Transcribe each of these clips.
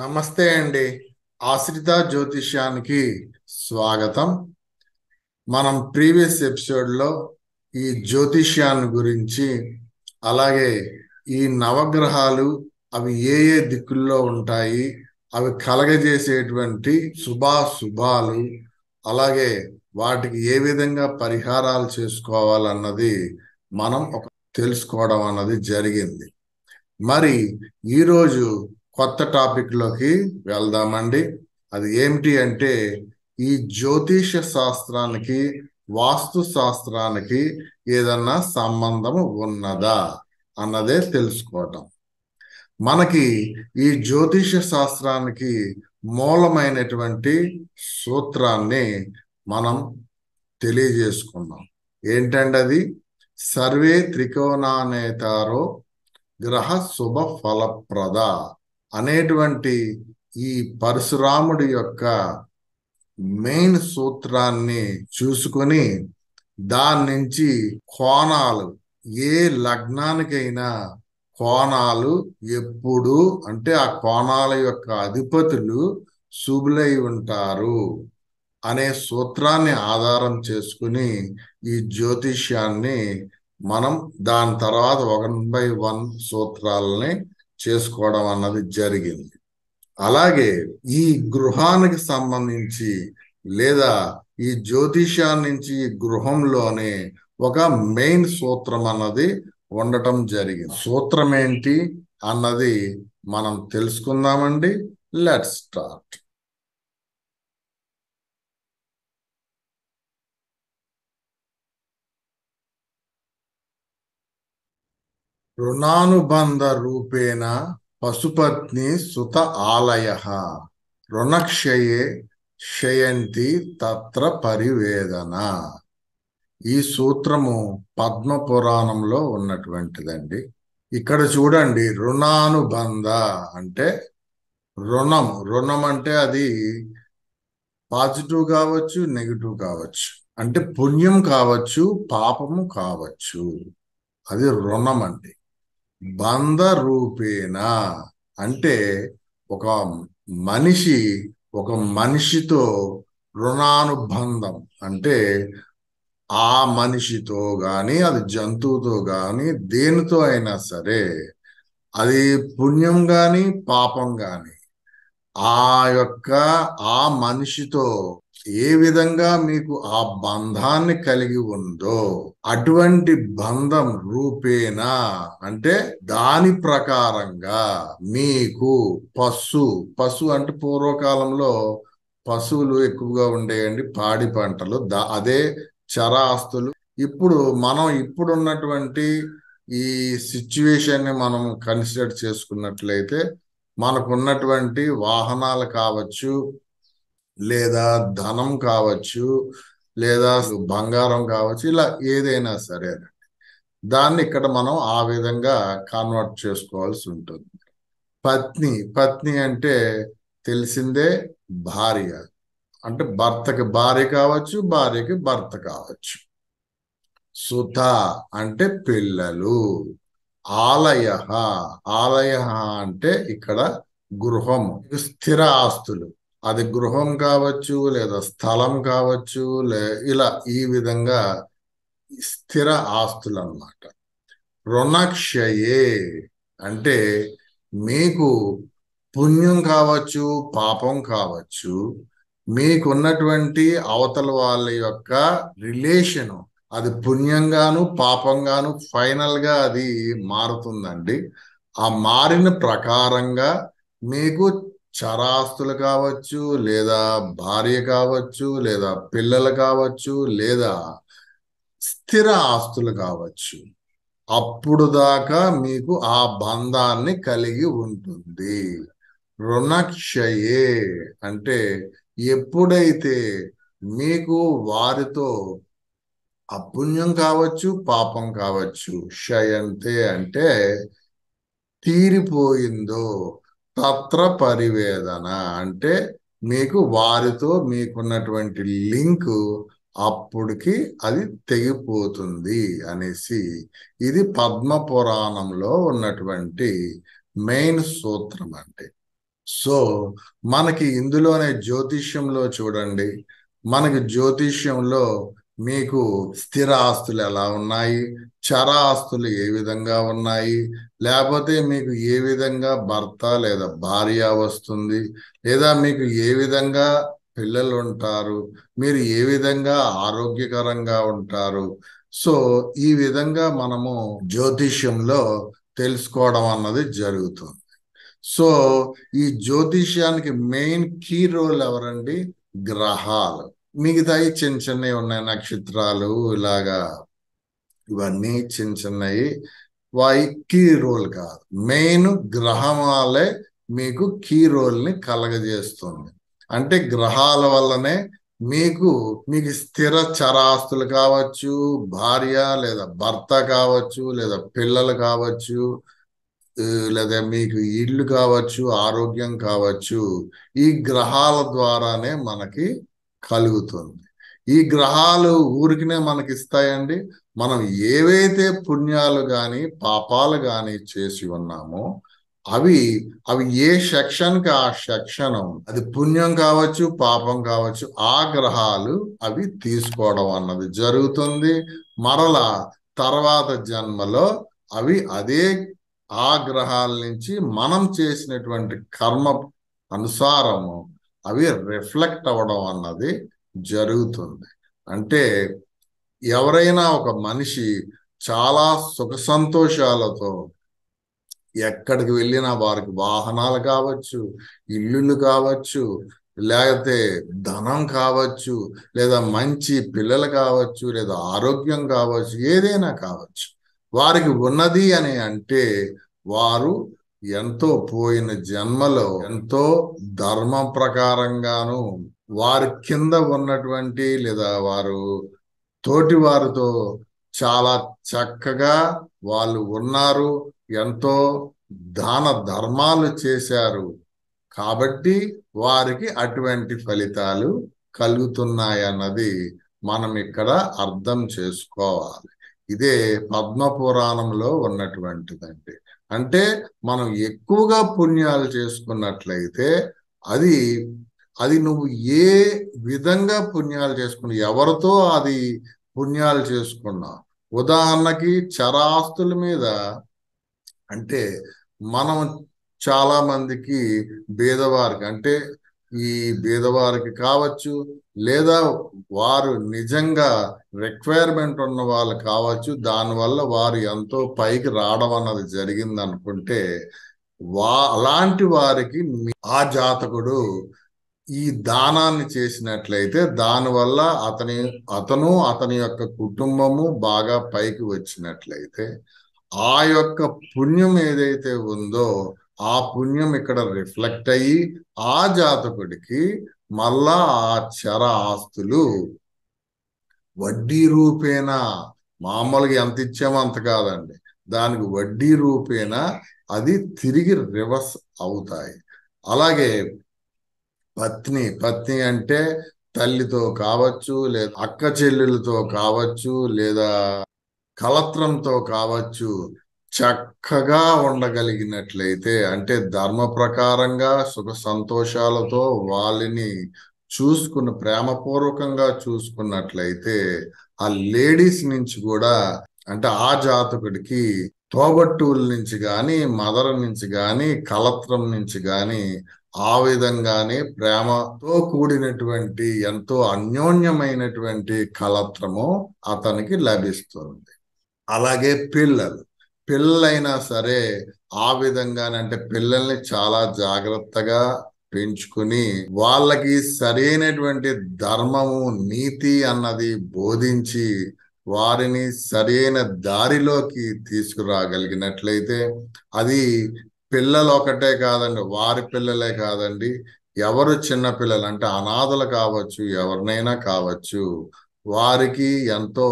నమస్తే అండి ఆశ్రిత జ్యోతిష్యానికి స్వాగతం మనం ప్రీవియస్ ఎపిసోడ్లో ఈ జ్యోతిష్యాన్ని గురించి అలాగే ఈ నవగ్రహాలు అవి ఏ ఏ దిక్కుల్లో ఉంటాయి అవి కలగజేసేటువంటి శుభాశుభాలు అలాగే వాటికి ఏ విధంగా పరిహారాలు చేసుకోవాలన్నది మనం ఒక తెలుసుకోవడం అన్నది జరిగింది మరి ఈరోజు కొత్త టాపిక్లోకి వెళ్దామండి అది ఏమిటి అంటే ఈ జ్యోతిష శాస్త్రానికి వాస్తు శాస్త్రానికి ఏదన్నా సంబంధం ఉన్నదా అన్నదే తెలుసుకోవటం మనకి ఈ జ్యోతిష శాస్త్రానికి మూలమైనటువంటి సూత్రాన్ని మనం తెలియజేసుకున్నాం ఏంటండి అది సర్వే త్రికోణానేతారో గ్రహ శుభ ఫలప్రద అనేటువంటి ఈ పరశురాముడి యొక్క మెయిన్ సూత్రాన్ని చూసుకొని దాని నుంచి కోణాలు ఏ లగ్నానికైనా కోణాలు ఎప్పుడు అంటే ఆ కోణాల యొక్క అధిపతులు శుభులై ఉంటారు అనే సూత్రాన్ని ఆధారం చేసుకుని ఈ జ్యోతిష్యాన్ని మనం దాని తర్వాత వన్ బై వన్ సూత్రాలని చేసుకోవడం అన్నది జరిగింది అలాగే ఈ గృహానికి సంబంధించి లేదా ఈ నుంచి గృహంలోనే ఒక మెయిన్ సూత్రం అన్నది ఉండటం జరిగింది సూత్రం ఏంటి అన్నది మనం తెలుసుకుందామండి లెట్ స్టార్ట్ రుణానుబంధ రూపేణ పశుపత్ని సుత ఆలయ రుణక్షయే క్షయంతి తత్ర పరివేదన ఈ సూత్రము పద్మ పురాణంలో ఉన్నటువంటిదండి ఇక్కడ చూడండి రుణానుబంధ అంటే రుణం రుణం అంటే అది పాజిటివ్ కావచ్చు నెగిటివ్ కావచ్చు అంటే పుణ్యం కావచ్చు పాపము కావచ్చు అది రుణం అండి బంధ రూపేణ అంటే ఒక మనిషి ఒక మనిషితో రుణానుబంధం అంటే ఆ మనిషితో కానీ అది జంతువుతో గాని దేనితో అయినా సరే అది పుణ్యం కానీ పాపం కానీ ఆ యొక్క ఆ మనిషితో ఏ విధంగా మీకు ఆ బంధాన్ని కలిగి ఉందో అటువంటి బంధం రూపేణ అంటే దాని ప్రకారంగా మీకు పశు పశు అంటే పూర్వకాలంలో పశువులు ఎక్కువగా ఉండేయండి పాడి పంటలు దా అదే చరాస్తులు ఇప్పుడు మనం ఇప్పుడున్నటువంటి ఈ సిచ్యువేషన్ని మనం కన్సిడర్ చేసుకున్నట్లయితే మనకున్నటువంటి వాహనాలు కావచ్చు లేదా ధనం కావచ్చు లేదా బంగారం కావచ్చు ఇలా ఏదైనా సరే దాన్ని ఇక్కడ మనం ఆ విధంగా కన్వర్ట్ చేసుకోవాల్సి ఉంటుంది పత్ని పత్ని అంటే తెలిసిందే భార్య అంటే భర్తకి భార్య కావచ్చు భార్యకి భర్త కావచ్చు సుత అంటే పిల్లలు ఆలయ ఆలయ అంటే ఇక్కడ గృహం స్థిర ఆస్తులు అది గృహం కావచ్చు లేదా స్థలం కావచ్చు లే ఇలా ఈ విధంగా స్థిర ఆస్తులు అన్నమాట రుణక్షయే అంటే మీకు పుణ్యం కావచ్చు పాపం కావచ్చు మీకున్నటువంటి అవతల వాళ్ళ యొక్క రిలేషను అది పుణ్యంగాను పాపంగాను ఫైనల్గా అది మారుతుందండి ఆ మారిన ప్రకారంగా మీకు చరాస్తులు కావచ్చు లేదా భార్య కావచ్చు లేదా పిల్లలు కావచ్చు లేదా స్థిర ఆస్తులు కావచ్చు అప్పుడు దాకా మీకు ఆ బంధాన్ని కలిగి ఉంటుంది రుణక్షయే అంటే ఎప్పుడైతే మీకు వారితో అపుణ్యం కావచ్చు పాపం కావచ్చు క్షయంతే అంటే తీరిపోయిందో తత్ర పరివేదన అంటే మీకు వారితో మీకున్నటువంటి లింక్ అప్పుడుకి అది తెగిపోతుంది అనేసి ఇది పద్మ పురాణంలో ఉన్నటువంటి మెయిన్ సూత్రం అంటే సో మనకి ఇందులోనే జ్యోతిష్యంలో చూడండి మనకి జ్యోతిష్యంలో మీకు స్థిర ఆస్తులు ఎలా ఉన్నాయి చర ఆస్తులు ఏ విధంగా ఉన్నాయి లేకపోతే మీకు ఏ విధంగా భర్త లేదా భార్య వస్తుంది లేదా మీకు ఏ విధంగా పిల్లలు ఉంటారు మీరు ఏ విధంగా ఆరోగ్యకరంగా ఉంటారు సో ఈ విధంగా మనము జ్యోతిష్యంలో తెలుసుకోవడం అన్నది జరుగుతుంది సో ఈ జ్యోతిష్యానికి మెయిన్ కీ రోల్ ఎవరండి గ్రహాలు మిగతాయి చిన్న చిన్నవి ఉన్నాయి నక్షత్రాలు ఇలాగా ఇవన్నీ చిన్న చిన్నవి వాయి కీ రోల్ కాదు మెయిన్ గ్రహమాలే మీకు కీ రోల్ని కలగజేస్తుంది అంటే గ్రహాల వల్లనే మీకు మీకు స్థిర చరాస్తులు కావచ్చు భార్య లేదా భర్త కావచ్చు లేదా పిల్లలు కావచ్చు లేదా మీకు ఇల్లు కావచ్చు ఆరోగ్యం కావచ్చు ఈ గ్రహాల ద్వారానే మనకి కలుగుతుంది ఈ గ్రహాలు ఊరికినే మనకి ఇస్తాయండి మనం ఏవైతే పుణ్యాలు కానీ పాపాలు కానీ చేసి ఉన్నామో అవి అవి ఏ సెక్షన్కి ఆ సెక్షన్ అది పుణ్యం కావచ్చు పాపం కావచ్చు ఆ గ్రహాలు అవి తీసుకోవడం అన్నది జరుగుతుంది మరలా తర్వాత జన్మలో అవి అదే ఆ గ్రహాల నుంచి మనం చేసినటువంటి కర్మ అనుసారము అవి రిఫ్లెక్ట్ అవ్వడం అన్నది జరుగుతుంది అంటే ఎవరైనా ఒక మనిషి చాలా సుఖ సంతోషాలతో ఎక్కడికి వెళ్ళినా వారికి వాహనాలు కావచ్చు ఇల్లులు కావచ్చు లేకపోతే ధనం కావచ్చు లేదా మంచి పిల్లలు కావచ్చు లేదా ఆరోగ్యం కావచ్చు ఏదైనా కావచ్చు వారికి ఉన్నది అని అంటే వారు ఎంతో పోయిన జన్మలో ఎంతో ధర్మం ప్రకారంగాను వారి కింద ఉన్నటువంటి లేదా వారు తోటి వారితో చాలా చక్కగా వాళ్ళు ఉన్నారు ఎంతో దాన ధర్మాలు చేశారు కాబట్టి వారికి అటువంటి ఫలితాలు కలుగుతున్నాయన్నది మనం ఇక్కడ అర్థం చేసుకోవాలి ఇదే పద్మపురాణంలో ఉన్నటువంటిదండి అంటే మనం ఎక్కువగా పుణ్యాలు చేసుకున్నట్లయితే అది అది నువ్వు ఏ విధంగా పుణ్యాలు చేసుకున్నావు ఎవరితో అది పుణ్యాలు చేసుకున్నావు ఉదాహరణకి చరాస్తుల మీద అంటే మనం చాలా మందికి బేదవారికి అంటే ఈ బీదవారికి కావచ్చు లేదా వారు నిజంగా రిక్వైర్మెంట్ ఉన్న వాళ్ళు కావచ్చు దానివల్ల వారు ఎంతో పైకి రావడం అన్నది జరిగింది అనుకుంటే వా అలాంటి వారికి ఆ జాతకుడు ఈ దానాన్ని చేసినట్లయితే దానివల్ల అతని అతను అతని యొక్క కుటుంబము బాగా పైకి వచ్చినట్లయితే ఆ యొక్క పుణ్యం ఏదైతే ఉందో ఆ పుణ్యం ఇక్కడ రిఫ్లెక్ట్ అయ్యి ఆ జాతకుడికి మళ్ళా ఆ చర ఆస్తులు వడ్డీ రూపేణా మామూలుగా ఎంత ఇచ్చామో అంత కాదండి దానికి వడ్డీ రూపేణా అది తిరిగి రివర్స్ అవుతాయి అలాగే పత్ని పత్ని అంటే తల్లితో కావచ్చు లేదా అక్క చెల్లెలతో కావచ్చు లేదా కలత్రంతో కావచ్చు చక్కగా ఉండగలిగినట్లయితే అంటే ధర్మ ప్రకారంగా సుఖ సంతోషాలతో వాళ్ళని చూసుకున్న ప్రేమపూర్వకంగా చూసుకున్నట్లయితే ఆ లేడీస్ నుంచి కూడా అంటే ఆ జాతకుడికి తోబట్టువుల నుంచి కానీ మదర్ నుంచి కానీ కలత్రం నుంచి కానీ ఆ విధంగానే ప్రేమతో కూడినటువంటి ఎంతో అన్యోన్యమైనటువంటి కలత్రము అతనికి లభిస్తుంది అలాగే పిల్లలు పిల్లలైనా సరే ఆ విధంగానంటే పిల్లల్ని చాలా జాగ్రత్తగా పెంచుకుని వాళ్ళకి సరైనటువంటి ధర్మము నీతి అన్నది బోధించి వారిని సరైన దారిలోకి తీసుకురాగలిగినట్లయితే అది పిల్లలు ఒకటే కాదండి వారి పిల్లలే కాదండి ఎవరు చిన్న పిల్లలు అంటే అనాథలు కావచ్చు ఎవరినైనా కావచ్చు వారికి ఎంతో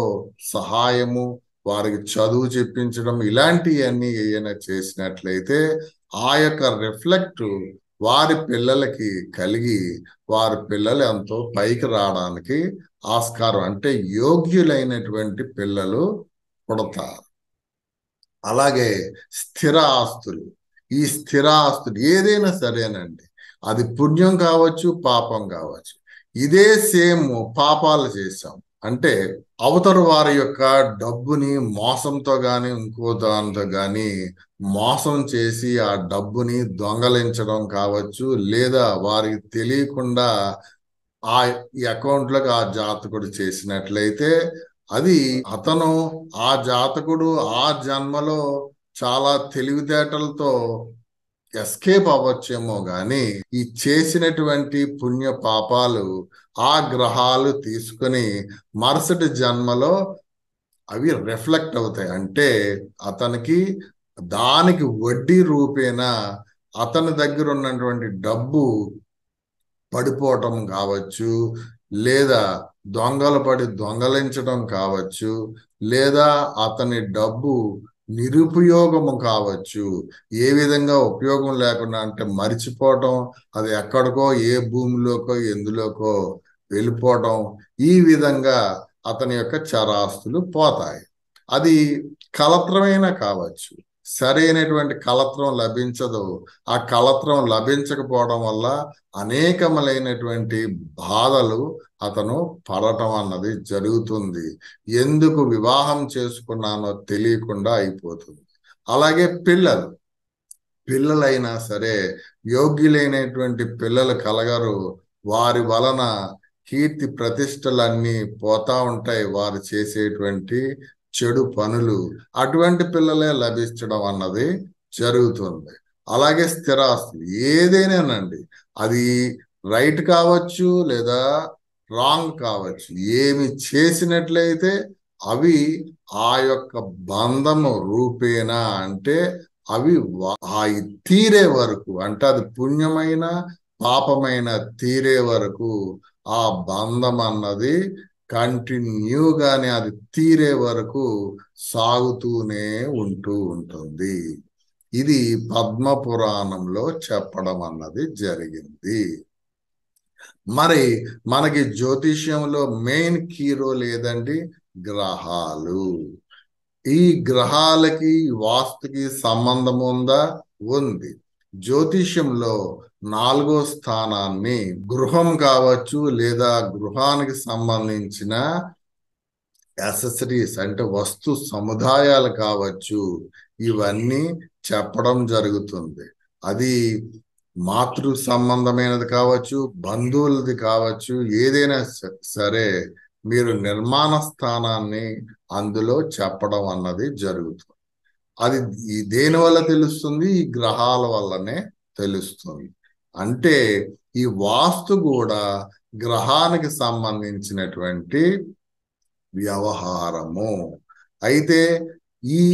సహాయము వారికి చదువు చెప్పించడం ఇలాంటివన్నీ ఏమైనా చేసినట్లయితే ఆ యొక్క రిఫ్లెక్ట్ వారి పిల్లలకి కలిగి వారి పిల్లలు ఎంతో పైకి రావడానికి ఆస్కారం అంటే యోగ్యులైనటువంటి పిల్లలు పుడతారు అలాగే స్థిర ఆస్తులు ఈ స్థిర ఆస్తులు ఏదైనా సరేనండి అది పుణ్యం కావచ్చు పాపం కావచ్చు ఇదే సేమ్ పాపాలు చేసాం అంటే అవతర వారి యొక్క డబ్బుని మోసంతో కానీ ఇంకో దానితో కానీ మోసం చేసి ఆ డబ్బుని దొంగలించడం కావచ్చు లేదా వారికి తెలియకుండా ఆ అకౌంట్లకు ఆ జాతకుడు చేసినట్లయితే అది అతను ఆ జాతకుడు ఆ జన్మలో చాలా తెలివితేటలతో ఎస్కేప్ అవ్వచ్చేమో గాని ఈ చేసినటువంటి పుణ్య పాపాలు ఆ గ్రహాలు తీసుకుని మరుసటి జన్మలో అవి రిఫ్లెక్ట్ అవుతాయి అంటే అతనికి దానికి వడ్డీ రూపేణా అతని దగ్గర ఉన్నటువంటి డబ్బు పడిపోవటం కావచ్చు లేదా దొంగలు పడి దొంగలించడం కావచ్చు లేదా అతని డబ్బు నిరుపయోగము కావచ్చు ఏ విధంగా ఉపయోగం లేకుండా అంటే మరిచిపోవటం అది ఎక్కడికో ఏ భూమిలోకో ఎందులోకో వెళ్ళిపోవటం ఈ విధంగా అతని యొక్క చరాస్తులు పోతాయి అది కలత్రమైన కావచ్చు సరైనటువంటి కలత్రం లభించదు ఆ కలత్రం లభించకపోవడం వల్ల అనేకములైనటువంటి బాధలు అతను పడటం అన్నది జరుగుతుంది ఎందుకు వివాహం చేసుకున్నానో తెలియకుండా అయిపోతుంది అలాగే పిల్లలు పిల్లలైనా సరే యోగ్యులైనటువంటి పిల్లలు కలగరు వారి వలన కీర్తి ప్రతిష్టలన్నీ పోతా ఉంటాయి వారు చేసేటువంటి చెడు పనులు అటువంటి పిల్లలే లభించడం అన్నది జరుగుతుంది అలాగే స్థిరాస్తి ఏదైనానండి అది రైట్ కావచ్చు లేదా రాంగ్ కావచ్చు ఏమి చేసినట్లయితే అవి ఆ యొక్క బంధము రూపేనా అంటే అవి ఆ తీరే వరకు అంటే అది పుణ్యమైన పాపమైన తీరే వరకు ఆ బంధం అన్నది కంటిన్యూగానే అది తీరే వరకు సాగుతూనే ఉంటూ ఉంటుంది ఇది పద్మ పురాణంలో చెప్పడం అన్నది జరిగింది మరి మనకి జ్యోతిష్యంలో మెయిన్ కీరో లేదండి గ్రహాలు ఈ గ్రహాలకి వాస్తుకి సంబంధం ఉందా ఉంది జ్యోతిష్యంలో నాలుగో స్థానాన్ని గృహం కావచ్చు లేదా గృహానికి సంబంధించిన యాక్సెసరీస్ అంటే వస్తు సముదాయాలు కావచ్చు ఇవన్నీ చెప్పడం జరుగుతుంది అది మాతృ సంబంధమైనది కావచ్చు బంధువులది కావచ్చు ఏదైనా సరే మీరు నిర్మాణ స్థానాన్ని అందులో చెప్పడం అన్నది జరుగుతుంది అది దేని వల్ల తెలుస్తుంది ఈ గ్రహాల వల్లనే తెలుస్తుంది అంటే ఈ వాస్తు కూడా గ్రహానికి సంబంధించినటువంటి వ్యవహారము అయితే ఈ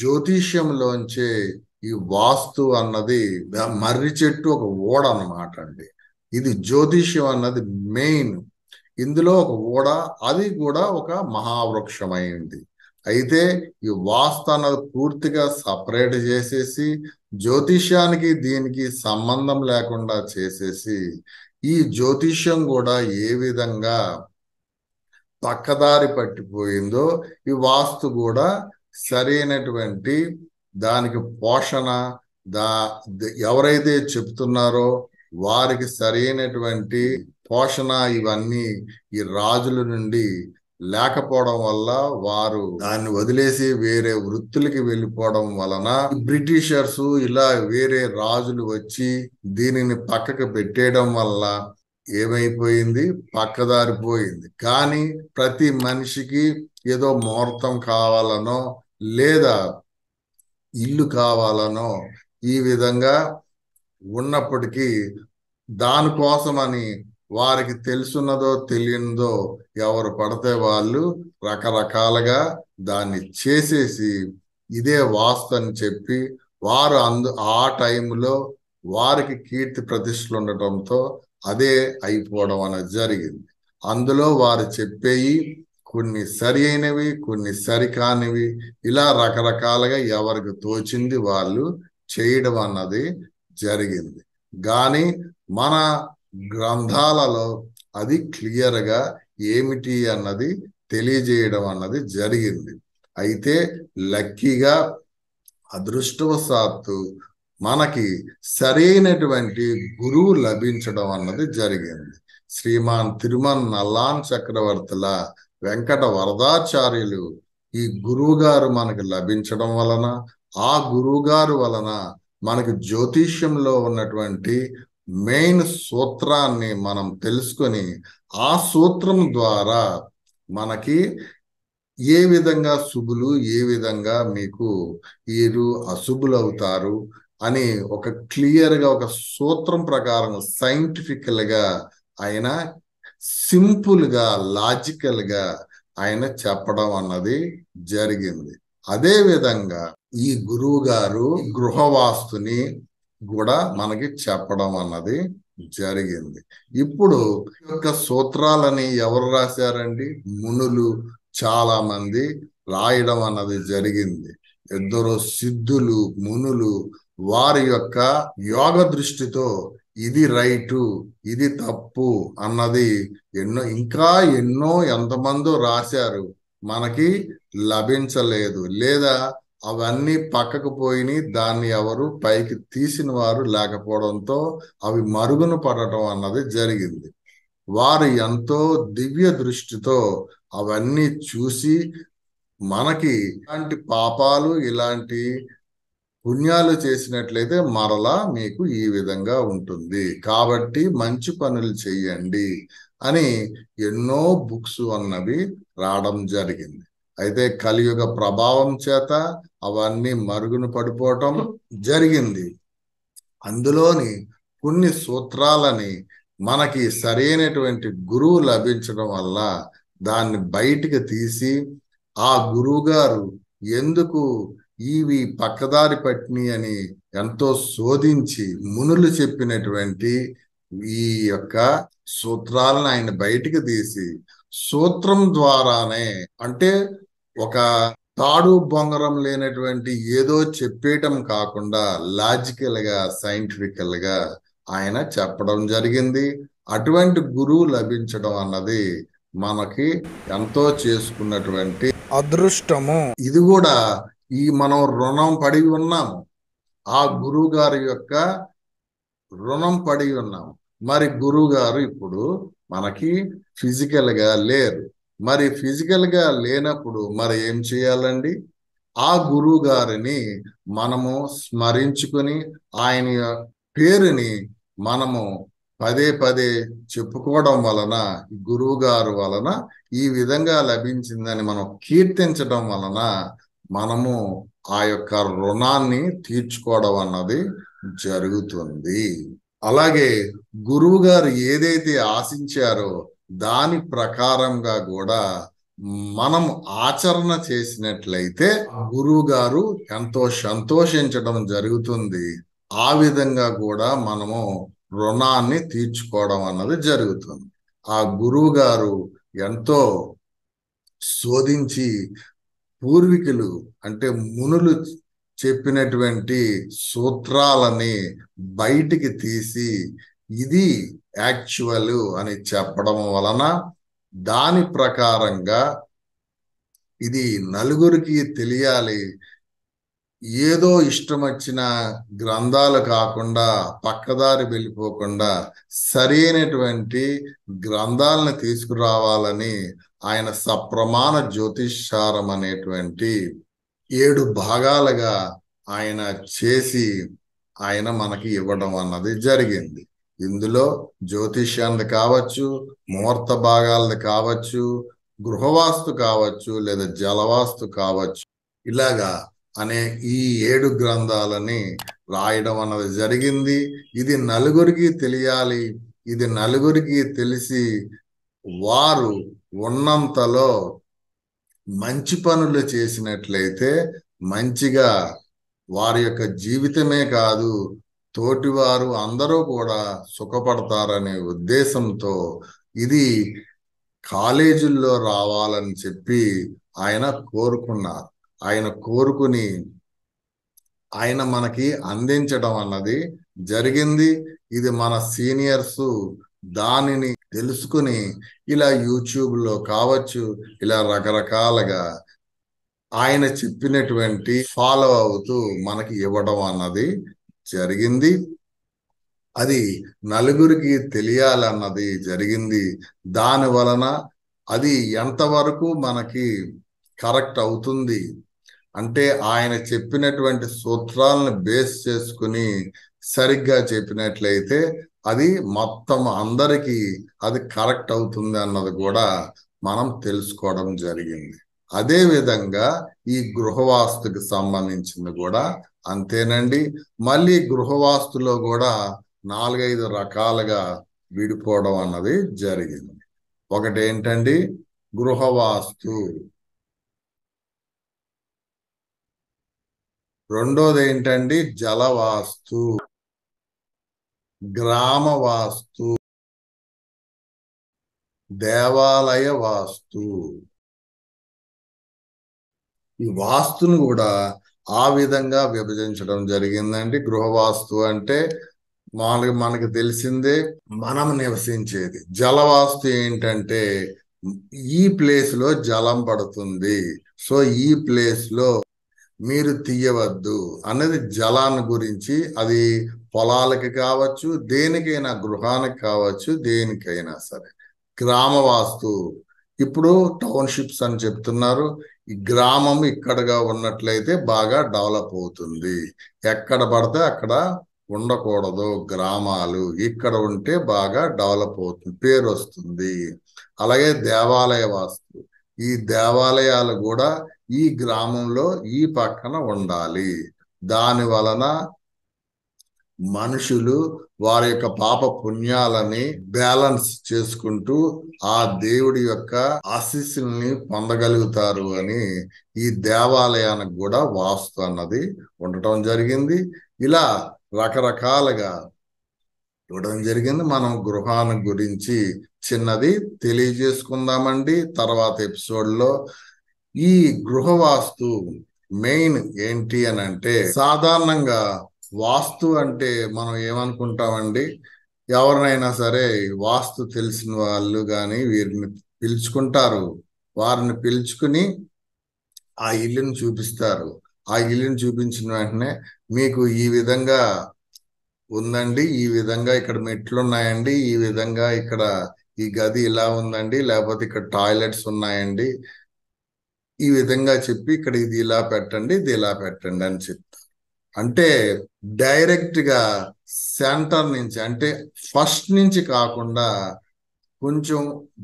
జ్యోతిష్యంలోంచే ఈ వాస్తు అన్నది మర్రి చెట్టు ఒక ఓడ అనమాట అండి ఇది జ్యోతిష్యం అన్నది మెయిన్ ఇందులో ఒక ఓడ అది కూడా ఒక మహావృక్షమైంది అయితే ఈ వాస్తు అన్నది పూర్తిగా సపరేట్ చేసేసి జ్యోతిష్యానికి దీనికి సంబంధం లేకుండా చేసేసి ఈ జ్యోతిష్యం కూడా ఏ విధంగా పక్కదారి పట్టిపోయిందో ఈ వాస్తు కూడా సరైనటువంటి దానికి పోషణ దా ఎవరైతే చెప్తున్నారో వారికి సరైనటువంటి పోషణ ఇవన్నీ ఈ రాజుల నుండి లేకపోవడం వల్ల వారు దాన్ని వదిలేసి వేరే వృత్తులకి వెళ్ళిపోవడం వలన బ్రిటిషర్స్ ఇలా వేరే రాజులు వచ్చి దీనిని పక్కకు పెట్టేయడం వల్ల ఏమైపోయింది పక్కదారిపోయింది కానీ ప్రతి మనిషికి ఏదో ముహూర్తం కావాలనో లేదా ఇల్లు కావాలనో ఈ విధంగా ఉన్నప్పటికీ దానికోసమని వారికి తెలుసున్నదో తెలియనిదో ఎవరు పడితే వాళ్ళు రకరకాలుగా దాన్ని చేసేసి ఇదే వాస్తు అని చెప్పి వారు అందు ఆ టైంలో వారికి కీర్తి ప్రతిష్టలు ఉండటంతో అదే అయిపోవడం అనేది జరిగింది అందులో వారు చెప్పేవి కొన్ని సరి అయినవి కొన్ని సరికానివి ఇలా రకరకాలుగా ఎవరికి తోచింది వాళ్ళు చేయడం అన్నది జరిగింది కానీ మన గ్రంథాలలో అది క్లియర్గా ఏమిటి అన్నది తెలియజేయడం అన్నది జరిగింది అయితే లక్కీగా అదృష్టవశాత్తు మనకి సరైనటువంటి గురువు లభించడం అన్నది జరిగింది శ్రీమాన్ తిరుమన్ నల్లాన్ చక్రవర్తుల వెంకట వరదాచార్యులు ఈ గురువుగారు మనకు లభించడం వలన ఆ గురువుగారు వలన మనకు జ్యోతిష్యంలో ఉన్నటువంటి మెయిన్ సూత్రాన్ని మనం తెలుసుకొని ఆ సూత్రం ద్వారా మనకి ఏ విధంగా శుభులు ఏ విధంగా మీకు వీరు అశుభులు అవుతారు అని ఒక క్లియర్గా ఒక సూత్రం ప్రకారం సైంటిఫికల్గా ఆయన సింపుల్గా లాజికల్గా ఆయన చెప్పడం అన్నది జరిగింది అదే విధంగా ఈ గురువు గారు గృహవాస్తుని కూడా మనకి చెప్పడం అన్నది జరిగింది ఇప్పుడు యొక్క సూత్రాలని ఎవరు రాశారండి మునులు చాలా మంది రాయడం అన్నది జరిగింది ఇద్దరు సిద్ధులు మునులు వారి యొక్క యోగ దృష్టితో ఇది రైటు ఇది తప్పు అన్నది ఎన్నో ఇంకా ఎన్నో ఎంతమందో రాశారు మనకి లభించలేదు లేదా అవన్నీ పక్కకు పోయి దాన్ని ఎవరు పైకి తీసిన వారు లేకపోవడంతో అవి మరుగున పడటం అన్నది జరిగింది వారు ఎంతో దివ్య దృష్టితో అవన్నీ చూసి మనకి ఇలాంటి పాపాలు ఇలాంటి పుణ్యాలు చేసినట్లయితే మరలా మీకు ఈ విధంగా ఉంటుంది కాబట్టి మంచి పనులు చేయండి అని ఎన్నో బుక్స్ అన్నవి రావడం జరిగింది అయితే కలియుగ ప్రభావం చేత అవన్నీ మరుగున పడిపోవటం జరిగింది అందులోని కొన్ని సూత్రాలని మనకి సరైనటువంటి గురువు లభించడం వల్ల దాన్ని బయటికి తీసి ఆ గారు ఎందుకు ఇవి పక్కదారి పట్టిని అని ఎంతో శోధించి మునులు చెప్పినటువంటి ఈ యొక్క సూత్రాలను ఆయన బయటికి తీసి సూత్రం ద్వారానే అంటే ఒక తాడు బొంగరం లేనటువంటి ఏదో చెప్పేయటం కాకుండా లాజికల్ గా సైంటిఫికల్ గా ఆయన చెప్పడం జరిగింది అటువంటి గురువు లభించడం అన్నది మనకి ఎంతో చేసుకున్నటువంటి అదృష్టము ఇది కూడా ఈ మనం రుణం పడి ఉన్నాము ఆ గురువు గారి యొక్క రుణం పడి ఉన్నాము మరి గురువు గారు ఇప్పుడు మనకి ఫిజికల్ గా లేరు మరి ఫిజికల్గా లేనప్పుడు మరి ఏం చేయాలండి ఆ గురువు గారిని మనము స్మరించుకుని ఆయన పేరుని మనము పదే పదే చెప్పుకోవడం వలన గురువు గారు వలన ఈ విధంగా లభించిందని మనం కీర్తించడం వలన మనము ఆ యొక్క రుణాన్ని తీర్చుకోవడం అన్నది జరుగుతుంది అలాగే గురువు గారు ఏదైతే ఆశించారో దాని ప్రకారంగా కూడా మనం ఆచరణ చేసినట్లయితే గురువు గారు ఎంతో సంతోషించడం జరుగుతుంది ఆ విధంగా కూడా మనము రుణాన్ని తీర్చుకోవడం అన్నది జరుగుతుంది ఆ గురువు గారు ఎంతో శోధించి పూర్వీకులు అంటే మునులు చెప్పినటువంటి సూత్రాలని బయటికి తీసి ఇది యాక్చువల్ అని చెప్పడం వలన దాని ప్రకారంగా ఇది నలుగురికి తెలియాలి ఏదో ఇష్టం వచ్చిన గ్రంథాలు కాకుండా పక్కదారి వెళ్ళిపోకుండా సరైనటువంటి గ్రంథాలను తీసుకురావాలని ఆయన సప్రమాణ జ్యోతిషారం అనేటువంటి ఏడు భాగాలుగా ఆయన చేసి ఆయన మనకి ఇవ్వడం అన్నది జరిగింది ఇందులో జ్యోతిష్యాన్ని కావచ్చు ముహూర్త భాగాలను కావచ్చు గృహవాస్తు కావచ్చు లేదా జలవాస్తు కావచ్చు ఇలాగా అనే ఈ ఏడు గ్రంథాలని రాయడం అన్నది జరిగింది ఇది నలుగురికి తెలియాలి ఇది నలుగురికి తెలిసి వారు ఉన్నంతలో మంచి పనులు చేసినట్లయితే మంచిగా వారి యొక్క జీవితమే కాదు తోటివారు అందరూ కూడా సుఖపడతారనే ఉద్దేశంతో ఇది కాలేజీల్లో రావాలని చెప్పి ఆయన కోరుకున్నారు ఆయన కోరుకుని ఆయన మనకి అందించడం అన్నది జరిగింది ఇది మన సీనియర్స్ దానిని తెలుసుకుని ఇలా యూట్యూబ్లో కావచ్చు ఇలా రకరకాలుగా ఆయన చెప్పినటువంటి ఫాలో అవుతూ మనకి ఇవ్వడం అన్నది జరిగింది అది నలుగురికి తెలియాలన్నది జరిగింది దాని వలన అది ఎంతవరకు మనకి కరెక్ట్ అవుతుంది అంటే ఆయన చెప్పినటువంటి సూత్రాలను బేస్ చేసుకుని సరిగ్గా చెప్పినట్లయితే అది మొత్తం అందరికీ అది కరెక్ట్ అవుతుంది అన్నది కూడా మనం తెలుసుకోవడం జరిగింది అదే విధంగా ఈ గృహవాస్తుకి సంబంధించింది కూడా అంతేనండి మళ్ళీ గృహవాస్తులో కూడా నాలుగైదు రకాలుగా విడిపోవడం అన్నది జరిగింది ఒకటి ఏంటండి గృహవాస్తు రెండోది ఏంటండి జలవాస్తు గ్రామవాస్తు దేవాలయ వాస్తు ఈ వాస్తును కూడా ఆ విధంగా విభజించడం జరిగిందండి గృహవాస్తు అంటే మామూలుగా మనకు తెలిసిందే మనం నివసించేది జలవాస్తు ఏంటంటే ఈ ప్లేస్ లో జలం పడుతుంది సో ఈ ప్లేస్ లో మీరు తీయవద్దు అనేది జలాన్ని గురించి అది పొలాలకి కావచ్చు దేనికైనా గృహానికి కావచ్చు దేనికైనా సరే గ్రామ వాస్తు ఇప్పుడు టౌన్షిప్స్ అని చెప్తున్నారు గ్రామం ఇక్కడగా ఉన్నట్లయితే బాగా డెవలప్ అవుతుంది ఎక్కడ పడితే అక్కడ ఉండకూడదు గ్రామాలు ఇక్కడ ఉంటే బాగా డెవలప్ అవుతుంది పేరు వస్తుంది అలాగే దేవాలయ వాస్తు ఈ దేవాలయాలు కూడా ఈ గ్రామంలో ఈ పక్కన ఉండాలి దాని వలన మనుషులు వారి యొక్క పాప పుణ్యాలని బ్యాలెన్స్ చేసుకుంటూ ఆ దేవుడి యొక్క ఆశీస్సుల్ని పొందగలుగుతారు అని ఈ దేవాలయానికి కూడా వాస్తు అన్నది ఉండటం జరిగింది ఇలా రకరకాలుగా ఇవ్వడం జరిగింది మనం గృహాన్ని గురించి చిన్నది తెలియజేసుకుందామండి తర్వాత ఎపిసోడ్లో ఈ గృహవాస్తు మెయిన్ ఏంటి అని అంటే సాధారణంగా వాస్తు అంటే మనం ఏమనుకుంటామండి ఎవరినైనా సరే వాస్తు తెలిసిన వాళ్ళు కానీ వీరిని పిలుచుకుంటారు వారిని పిలుచుకుని ఆ ఇల్లుని చూపిస్తారు ఆ ఇల్లుని చూపించిన వెంటనే మీకు ఈ విధంగా ఉందండి ఈ విధంగా ఇక్కడ మెట్లు ఉన్నాయండి ఈ విధంగా ఇక్కడ ఈ గది ఇలా ఉందండి లేకపోతే ఇక్కడ టాయిలెట్స్ ఉన్నాయండి ఈ విధంగా చెప్పి ఇక్కడ ఇది ఇలా పెట్టండి ఇది ఇలా పెట్టండి అని చెప్తా అంటే డైరెక్ట్గా సెంటర్ నుంచి అంటే ఫస్ట్ నుంచి కాకుండా కొంచెం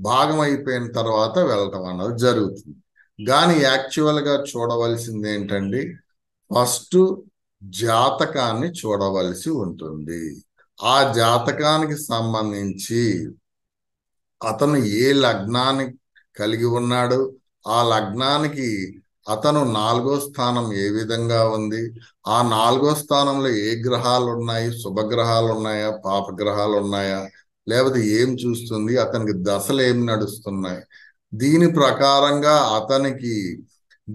భాగం అయిపోయిన తర్వాత వెళ్ళటం అన్నది జరుగుతుంది కానీ యాక్చువల్గా చూడవలసింది ఏంటండి ఫస్ట్ జాతకాన్ని చూడవలసి ఉంటుంది ఆ జాతకానికి సంబంధించి అతను ఏ లగ్నాన్ని కలిగి ఉన్నాడు ఆ లగ్నానికి అతను నాలుగో స్థానం ఏ విధంగా ఉంది ఆ నాలుగో స్థానంలో ఏ గ్రహాలు ఉన్నాయి శుభగ్రహాలు ఉన్నాయా పాపగ్రహాలు ఉన్నాయా లేకపోతే ఏం చూస్తుంది అతనికి దశలు ఏం నడుస్తున్నాయి దీని ప్రకారంగా అతనికి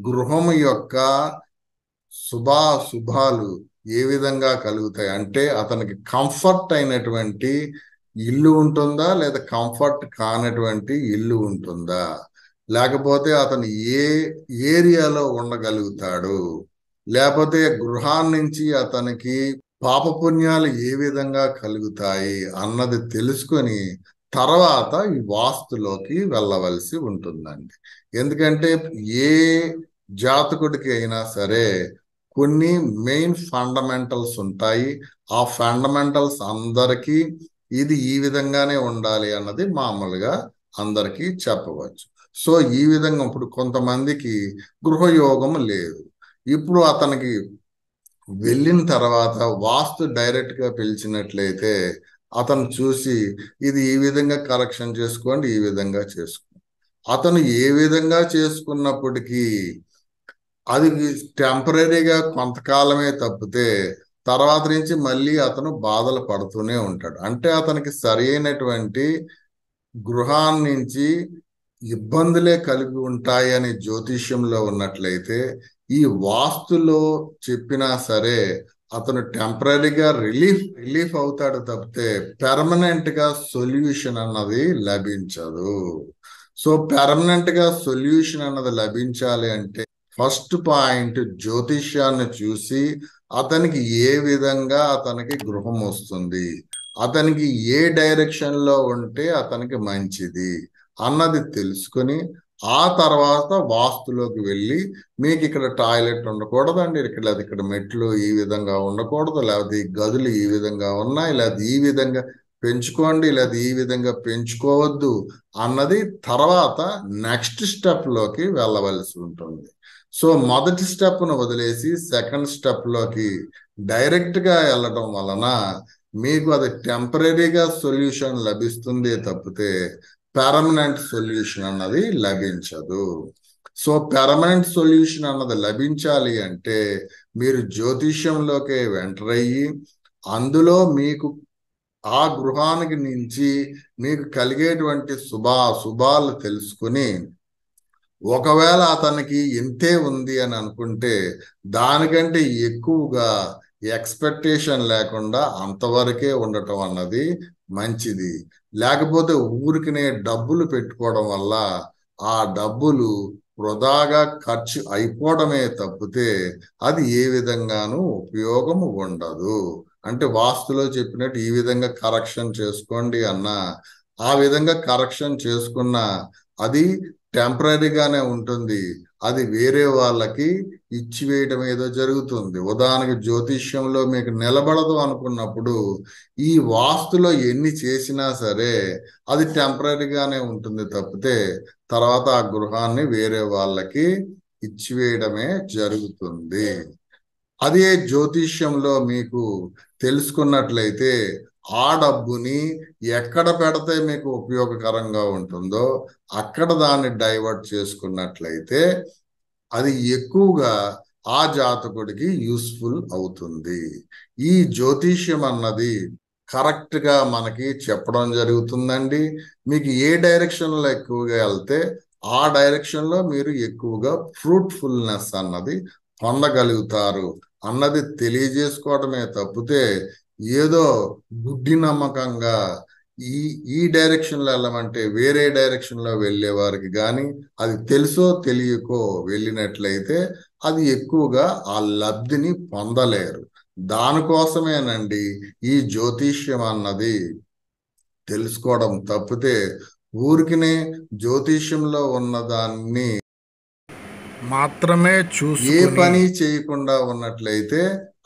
గృహం యొక్క శుభాశుభాలు ఏ విధంగా కలుగుతాయి అంటే అతనికి కంఫర్ట్ అయినటువంటి ఇల్లు ఉంటుందా లేదా కంఫర్ట్ కానటువంటి ఇల్లు ఉంటుందా లేకపోతే అతను ఏ ఏరియాలో ఉండగలుగుతాడు లేకపోతే గృహాన్నించి అతనికి పాపపుణ్యాలు ఏ విధంగా కలుగుతాయి అన్నది తెలుసుకొని తర్వాత ఈ వాస్తులోకి వెళ్ళవలసి ఉంటుందండి ఎందుకంటే ఏ జాతకుడికి అయినా సరే కొన్ని మెయిన్ ఫండమెంటల్స్ ఉంటాయి ఆ ఫండమెంటల్స్ అందరికీ ఇది ఈ విధంగానే ఉండాలి అన్నది మామూలుగా అందరికీ చెప్పవచ్చు సో ఈ విధంగా ఇప్పుడు కొంతమందికి గృహయోగం లేదు ఇప్పుడు అతనికి వెళ్ళిన తర్వాత వాస్తు డైరెక్ట్గా పిలిచినట్లయితే అతను చూసి ఇది ఈ విధంగా కరెక్షన్ చేసుకోండి ఈ విధంగా చేసుకోండి అతను ఏ విధంగా చేసుకున్నప్పటికీ అది టెంపరీగా కొంతకాలమే తప్పితే తర్వాత నుంచి మళ్ళీ అతను బాధలు పడుతూనే ఉంటాడు అంటే అతనికి సరి అయినటువంటి గృహాన్నించి ఇబ్బందులే కలిగి ఉంటాయని జ్యోతిష్యంలో ఉన్నట్లయితే ఈ వాస్తులో చెప్పినా సరే అతను టెంపరీగా రిలీఫ్ రిలీఫ్ అవుతాడు తప్పితే పెర్మనెంట్ గా సొల్యూషన్ అన్నది లభించదు సో పెర్మనెంట్ గా సొల్యూషన్ అన్నది లభించాలి అంటే ఫస్ట్ పాయింట్ జ్యోతిష్యాన్ని చూసి అతనికి ఏ విధంగా అతనికి గృహం వస్తుంది అతనికి ఏ డైరెక్షన్ లో ఉంటే అతనికి మంచిది అన్నది తెలుసుకొని ఆ తర్వాత వాస్తులోకి వెళ్ళి మీకు ఇక్కడ టాయిలెట్ ఉండకూడదండి ఇక్కడ లేదా ఇక్కడ మెట్లు ఈ విధంగా ఉండకూడదు లేకపోతే ఈ గదులు ఈ విధంగా ఉన్నాయి లేదా ఈ విధంగా పెంచుకోండి లేదా ఈ విధంగా పెంచుకోవద్దు అన్నది తర్వాత నెక్స్ట్ స్టెప్లోకి వెళ్ళవలసి ఉంటుంది సో మొదటి స్టెప్ను వదిలేసి సెకండ్ స్టెప్లోకి డైరెక్ట్గా వెళ్ళడం వలన మీకు అది టెంపరీగా సొల్యూషన్ లభిస్తుంది తప్పితే పెర్మనెంట్ సొల్యూషన్ అన్నది లభించదు సో పెర్మనెంట్ సొల్యూషన్ అన్నది లభించాలి అంటే మీరు జ్యోతిష్యంలోకి అయ్యి అందులో మీకు ఆ గృహానికి నుంచి మీకు కలిగేటువంటి శుభ శుభాలు తెలుసుకుని ఒకవేళ అతనికి ఇంతే ఉంది అని అనుకుంటే దానికంటే ఎక్కువగా ఎక్స్పెక్టేషన్ లేకుండా అంతవరకే ఉండటం అన్నది మంచిది లేకపోతే ఊరికినే డబ్బులు పెట్టుకోవడం వల్ల ఆ డబ్బులు వృధాగా ఖర్చు అయిపోవడమే తప్పితే అది ఏ విధంగానూ ఉపయోగము ఉండదు అంటే వాస్తులో చెప్పినట్టు ఈ విధంగా కరెక్షన్ చేసుకోండి అన్న ఆ విధంగా కరెక్షన్ చేసుకున్న అది టెంపరీగానే ఉంటుంది అది వేరే వాళ్ళకి వేయటం ఏదో జరుగుతుంది ఉదాహరణకి జ్యోతిష్యంలో మీకు నిలబడదు అనుకున్నప్పుడు ఈ వాస్తులో ఎన్ని చేసినా సరే అది టెంపరీగానే ఉంటుంది తప్పితే తర్వాత ఆ గృహాన్ని వేరే వాళ్ళకి ఇచ్చివేయడమే జరుగుతుంది అదే జ్యోతిష్యంలో మీకు తెలుసుకున్నట్లయితే ఆ డబ్బుని ఎక్కడ పెడితే మీకు ఉపయోగకరంగా ఉంటుందో అక్కడ దాన్ని డైవర్ట్ చేసుకున్నట్లయితే అది ఎక్కువగా ఆ జాతకుడికి యూస్ఫుల్ అవుతుంది ఈ జ్యోతిష్యం అన్నది కరెక్ట్గా మనకి చెప్పడం జరుగుతుందండి మీకు ఏ డైరెక్షన్లో ఎక్కువగా వెళ్తే ఆ డైరెక్షన్లో మీరు ఎక్కువగా ఫ్రూట్ఫుల్నెస్ అన్నది పొందగలుగుతారు అన్నది తెలియజేసుకోవడమే తప్పితే ఏదో గుడ్డి నమ్మకంగా ఈ ఈ డైరెక్షన్లో వెళ్ళమంటే వేరే డైరెక్షన్లో వెళ్ళే వారికి కానీ అది తెలుసో తెలియకో వెళ్ళినట్లయితే అది ఎక్కువగా ఆ లబ్ధిని పొందలేరు దానికోసమేనండి ఈ జ్యోతిష్యం అన్నది తెలుసుకోవడం తప్పితే ఊరికినే జ్యోతిష్యంలో ఉన్నదాన్ని మాత్రమే చూసి ఏ పని చేయకుండా ఉన్నట్లయితే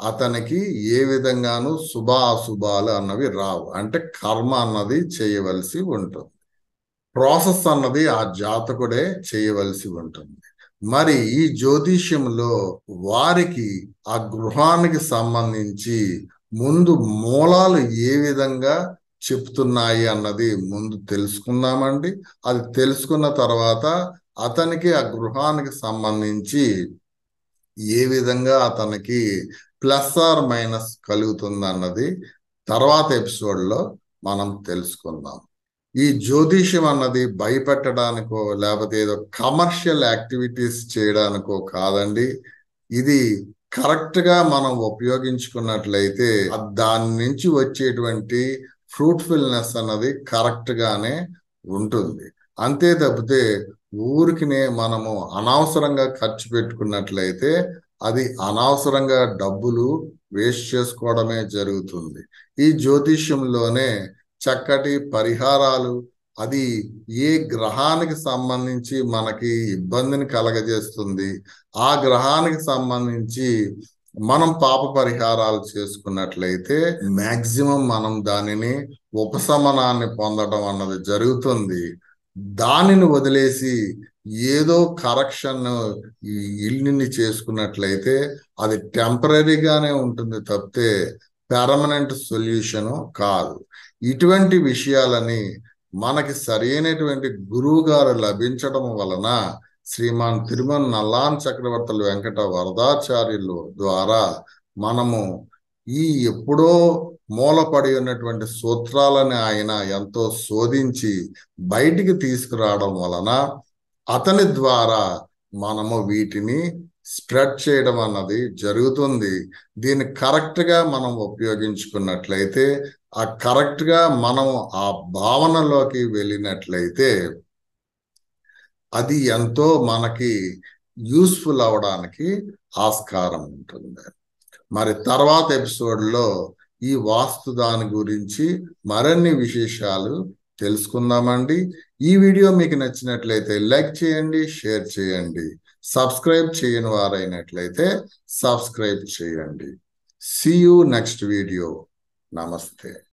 అతనికి ఏ విధంగానూ శుభ అశుభాలు అన్నవి రావు అంటే కర్మ అన్నది చేయవలసి ఉంటుంది ప్రాసెస్ అన్నది ఆ జాతకుడే చేయవలసి ఉంటుంది మరి ఈ జ్యోతిష్యంలో వారికి ఆ గృహానికి సంబంధించి ముందు మూలాలు ఏ విధంగా చెప్తున్నాయి అన్నది ముందు తెలుసుకుందామండి అది తెలుసుకున్న తర్వాత అతనికి ఆ గృహానికి సంబంధించి ఏ విధంగా అతనికి ప్లస్ ఆర్ మైనస్ కలుగుతుంది అన్నది తర్వాత ఎపిసోడ్లో మనం తెలుసుకుందాం ఈ జ్యోతిష్యం అన్నది భయపెట్టడానికో లేకపోతే ఏదో కమర్షియల్ యాక్టివిటీస్ చేయడానికో కాదండి ఇది కరెక్ట్గా మనం ఉపయోగించుకున్నట్లయితే దాని నుంచి వచ్చేటువంటి ఫ్రూట్ఫుల్నెస్ అన్నది కరెక్ట్గానే ఉంటుంది అంతే తప్పితే ఊరికినే మనము అనవసరంగా ఖర్చు పెట్టుకున్నట్లయితే అది అనవసరంగా డబ్బులు వేస్ట్ చేసుకోవడమే జరుగుతుంది ఈ జ్యోతిష్యంలోనే చక్కటి పరిహారాలు అది ఏ గ్రహానికి సంబంధించి మనకి ఇబ్బందిని కలగజేస్తుంది ఆ గ్రహానికి సంబంధించి మనం పాప పరిహారాలు చేసుకున్నట్లయితే మ్యాక్సిమం మనం దానిని ఉపశమనాన్ని పొందడం అన్నది జరుగుతుంది దానిని వదిలేసి ఏదో కరెక్షన్ ఇల్లుని చేసుకున్నట్లయితే అది టెంపరీగానే ఉంటుంది తప్పితే పెర్మనెంట్ సొల్యూషను కాదు ఇటువంటి విషయాలని మనకి సరైనటువంటి గురువు గారు లభించడం వలన శ్రీమాన్ తిరుమల నల్లాన్ చక్రవర్తులు వెంకట వరదాచార్యులు ద్వారా మనము ఈ ఎప్పుడో మూలపడి ఉన్నటువంటి సూత్రాలని ఆయన ఎంతో శోధించి బయటికి తీసుకురావడం వలన అతని ద్వారా మనము వీటిని స్ప్రెడ్ చేయడం అన్నది జరుగుతుంది దీన్ని కరెక్ట్గా మనం ఉపయోగించుకున్నట్లయితే ఆ కరెక్ట్గా మనం ఆ భావనలోకి వెళ్ళినట్లయితే అది ఎంతో మనకి యూస్ఫుల్ అవడానికి ఆస్కారం ఉంటుంది మరి తర్వాత ఎపిసోడ్లో ఈ వాస్తు దాని గురించి మరిన్ని విశేషాలు తెలుసుకుందామండి ఈ వీడియో మీకు నచ్చినట్లయితే లైక్ చేయండి షేర్ చేయండి సబ్స్క్రైబ్ చేయని వారైనట్లయితే సబ్స్క్రైబ్ చేయండి సీ యూ నెక్స్ట్ వీడియో నమస్తే